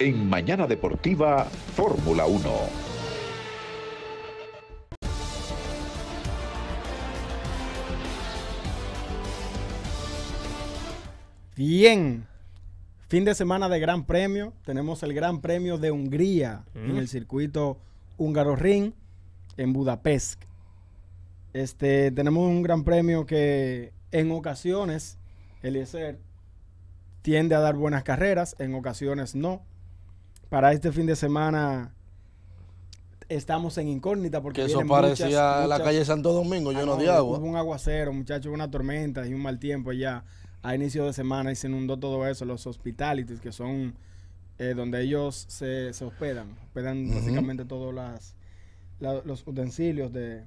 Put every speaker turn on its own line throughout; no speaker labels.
en Mañana Deportiva Fórmula 1.
Bien, fin de semana de Gran Premio. Tenemos el Gran Premio de Hungría en mm. el circuito húngaro Ring en Budapest. Este, tenemos un gran premio que en ocasiones Eliezer tiende a dar buenas carreras, en ocasiones no para este fin de semana estamos en incógnita porque que eso parecía la calle Santo Domingo yo ah, no, de agua. Hubo un aguacero, muchachos, una tormenta y un mal tiempo allá a inicio de semana y se inundó todo eso. Los hospitalities, que son eh, donde ellos se, hospedan, hospedan básicamente todos los utensilios de,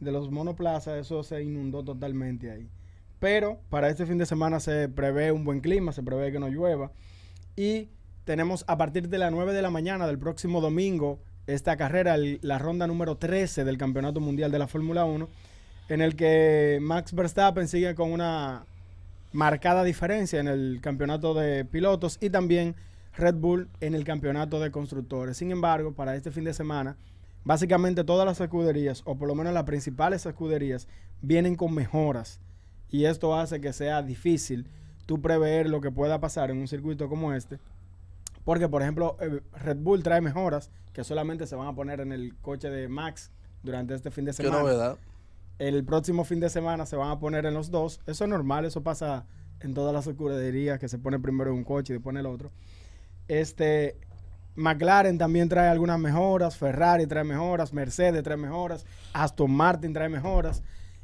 de los monoplazas, eso se inundó totalmente ahí. Pero para este fin de semana se prevé un buen clima, se prevé que no llueva y tenemos a partir de las 9 de la mañana del próximo domingo esta carrera, la ronda número 13 del Campeonato Mundial de la Fórmula 1, en el que Max Verstappen sigue con una marcada diferencia en el campeonato de pilotos y también Red Bull en el campeonato de constructores. Sin embargo, para este fin de semana, básicamente todas las escuderías, o por lo menos las principales escuderías, vienen con mejoras. Y esto hace que sea difícil tú prever lo que pueda pasar en un circuito como este porque, por ejemplo, eh, Red Bull trae mejoras que solamente se van a poner en el coche de Max durante este fin de semana. Qué novedad. El próximo fin de semana se van a poner en los dos. Eso es normal, eso pasa en todas las curaderías que se pone primero un coche y después el otro. Este, McLaren también trae algunas mejoras, Ferrari trae mejoras, Mercedes trae mejoras, Aston Martin trae mejoras.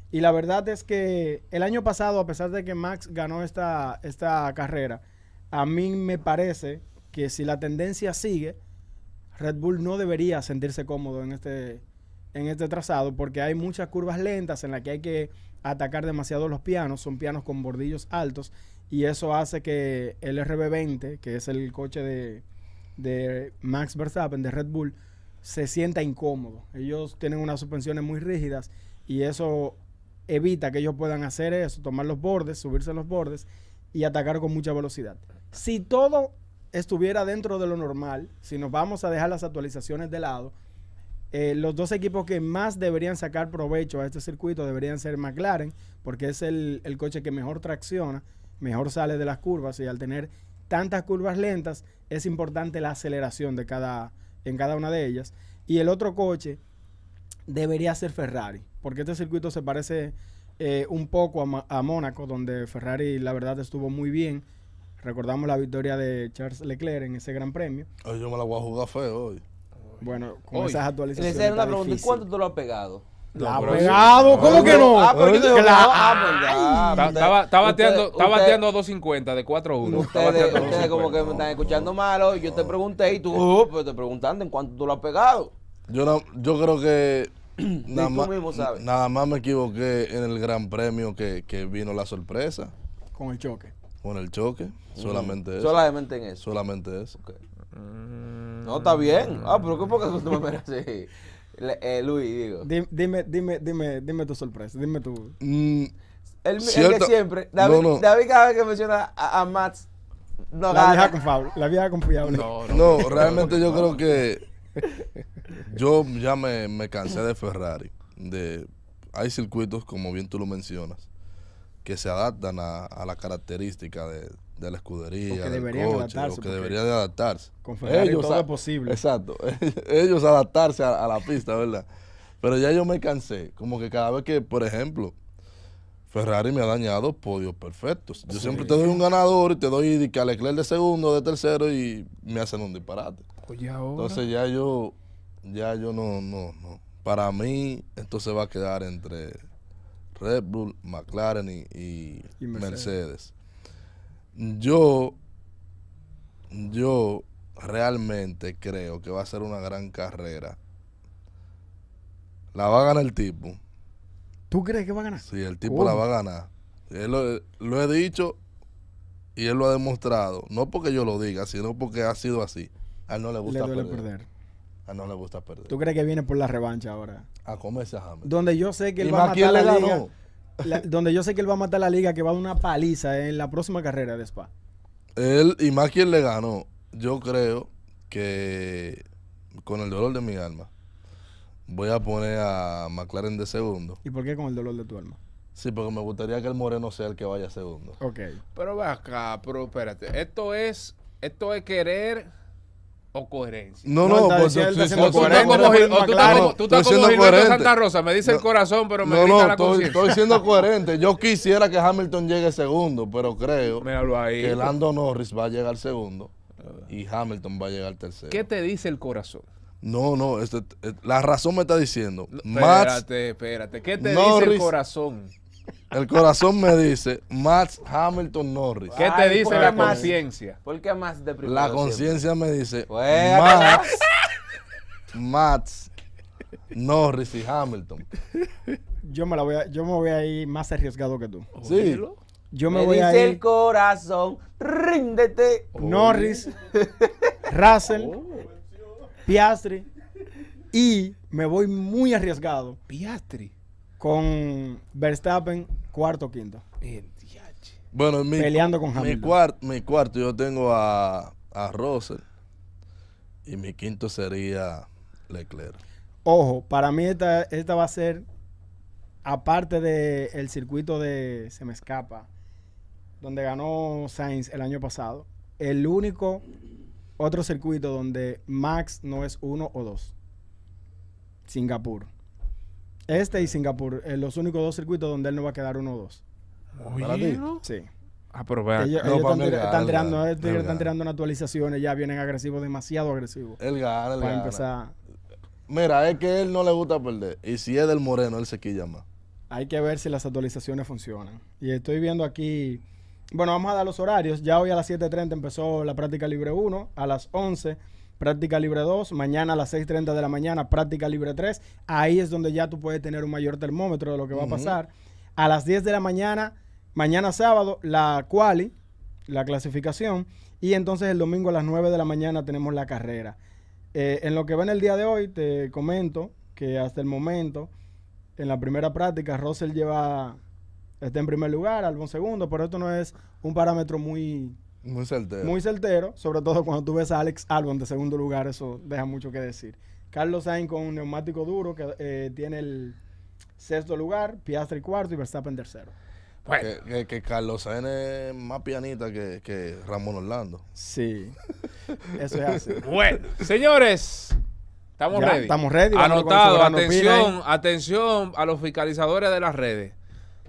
Y la verdad es que el año pasado, a pesar de que Max ganó esta, esta carrera, a mí me parece, que si la tendencia sigue, Red Bull no debería sentirse cómodo en este, en este trazado porque hay muchas curvas lentas en las que hay que atacar demasiado los pianos, son pianos con bordillos altos y eso hace que el RB20, que es el coche de, de Max Verstappen, de Red Bull, se sienta incómodo. Ellos tienen unas suspensiones muy rígidas y eso evita que ellos puedan hacer eso, tomar los bordes, subirse a los bordes y atacar con mucha velocidad. Si todo estuviera dentro de lo normal, si nos vamos a dejar las actualizaciones de lado, eh, los dos equipos que más deberían sacar provecho a este circuito deberían ser McLaren, porque es el, coche que mejor tracciona, mejor sale de las curvas y al tener tantas curvas lentas es importante la aceleración de cada, en cada una de ellas. Y el otro coche debería ser Ferrari, porque este circuito se parece eh, un poco a, a Mónaco, donde Ferrari la verdad estuvo muy bien Recordamos la victoria de Charles Leclerc en ese gran premio. Ay, yo me la voy a jugar feo hoy. Bueno, con esas actualizaciones. una ¿cuánto tú lo has pegado? La ha pegado, ¿cómo que no? Ah, ah Estaba, pues ah, estaba bateando, a 250 de 4-1. Ustedes, como que me están escuchando malo. Yo te
pregunté y tú, eh. oh,
pero pues te preguntando en cuánto tú lo has pegado.
Yo, no, yo creo que nada, más, nada más me equivoqué en el gran premio que, que vino la sorpresa. Con el choque. Con el choque, solamente eso. Solamente en eso. Solamente eso. No, está bien. Ah, pero ¿qué poco qué tú me miras
así? eh, Luis, digo. Dime, dime, dime, dime, tu sorpresa, dime tu... Mm, el, que siempre, David,
David, cada vez que menciona a, Max, la Vieja
confiable, la vieja confiable. No, no, no realmente yo creo que
yo ya me, me cansé de Ferrari. De, hay circuitos, como bien tú lo mencionas, que se adaptan a, a característica de, la escudería, que coche, o que deberían de adaptarse. Con Ferrari todo es posible. Exacto, ellos adaptarse a, la pista, ¿verdad? Pero ya yo me cansé, como que cada vez que, por ejemplo, Ferrari me ha dañado podios perfectos. Yo siempre te doy un ganador y te doy que Leclerc de segundo, de tercero y me hacen un disparate. Oye, Entonces ya yo, ya yo no, no, no. Para mí, esto se va a quedar entre Red Bull, McLaren y, Mercedes. Yo, yo realmente creo que va a ser una gran carrera. La va a ganar el tipo. ¿Tú crees que va a ganar? Sí, el tipo la va a ganar. Él lo, he dicho y él lo ha demostrado. No porque yo lo diga, sino porque ha sido así. A él no le gusta perder. A ah, no le gusta perder.
¿Tú crees que viene por la revancha ahora? A ah, comerse a James. Donde yo sé que él va a matar la liga. donde yo sé que él va a matar la liga, que va a dar una paliza en la próxima carrera de Spa.
Él y más quien le ganó, yo creo que con el dolor de mi alma voy a poner a McLaren de segundo.
¿Y por qué con el dolor de tu alma?
Sí, porque me gustaría que el Moreno sea el que vaya segundo. Ok.
Pero va acá, pero espérate. Esto es,
esto es querer o coherencia. No, no, no Tú estás como Gilberto Santa Rosa, me dice el corazón, pero me grita la conciencia. estoy siendo coherente. Yo quisiera que Hamilton llegue segundo, pero creo que Lando Norris va a llegar segundo y Hamilton va a llegar tercero. ¿Qué te dice el corazón? No, no, este, eh, la razón me está diciendo. Espérate, espérate. ¿Qué te dice el corazón? El corazón me dice Max Hamilton Norris. ¿Qué te dice la conciencia? ¿Por qué más de La conciencia me dice Max,
Norris y Hamilton. Yo me, la voy a, yo me voy ir más arriesgado que tú. Sí. Yo me, voy dice el corazón, ríndete. Norris, Russell, oh. Piastri y me voy muy arriesgado. Piastri con Verstappen, cuarto, quinto. Eh, bueno, peleando con Hamilton.
Mi, mi cuarto, yo tengo a, a y mi quinto sería Leclerc.
Ojo, para mí esta, esta va a ser, aparte del el circuito de, se me escapa, donde ganó Sainz el año pasado, el único otro circuito donde Max no es uno o dos. Singapur. Este y Singapur, eh, los únicos dos circuitos donde él no va a quedar uno o dos. Sí. Ah, pero vean. están, tirando, eh, actualizaciones, ya vienen agresivos, demasiado agresivos. Él el Para empezar,
Mira, es que él no le gusta perder. Y si es del moreno, él se quilla más.
hay que ver si las actualizaciones funcionan. Y estoy viendo aquí, bueno, vamos a dar los horarios. Ya hoy a las 7.30 empezó la práctica libre 1, a las 11 práctica libre 2, mañana a las 6.30 de la mañana, práctica libre 3. Ahí es donde ya tú puedes tener un mayor termómetro de lo que va a pasar. A las 10 de la mañana, mañana sábado, la quali, la clasificación. Y entonces el domingo a las 9 de la mañana tenemos la carrera. Eh, en lo que va en el día de hoy, te comento que hasta el momento, en la primera práctica, Russell lleva, está en primer lugar, Albon segundo, pero esto no es un parámetro muy muy certero. Muy certero, sobre todo cuando tú ves a Alex Albon de segundo lugar, eso deja mucho que decir. Carlos Sainz con un neumático duro que eh, tiene el sexto lugar, Piastri cuarto y Verstappen tercero.
Que, Carlos Sainz es más pianita que, Ramón Orlando.
Sí, eso es así. bueno,
señores, estamos ready. Estamos ready. Anotado, atención, atención a los fiscalizadores de las redes.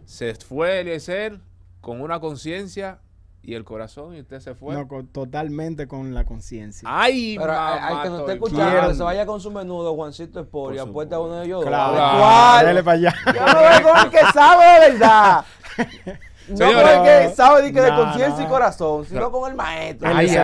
Se fue ser con una conciencia y el corazón y usted se fue. No,
totalmente con la conciencia. Ay, pero hay que no esté escuchando, que se vaya
con su menudo, Juancito
Esporio. apuesta uno de ellos. Claro, ¿Cuál? para allá. Yo no veo con el que sabe de verdad. No es con el que sabe de, que de conciencia y corazón, sino con el maestro.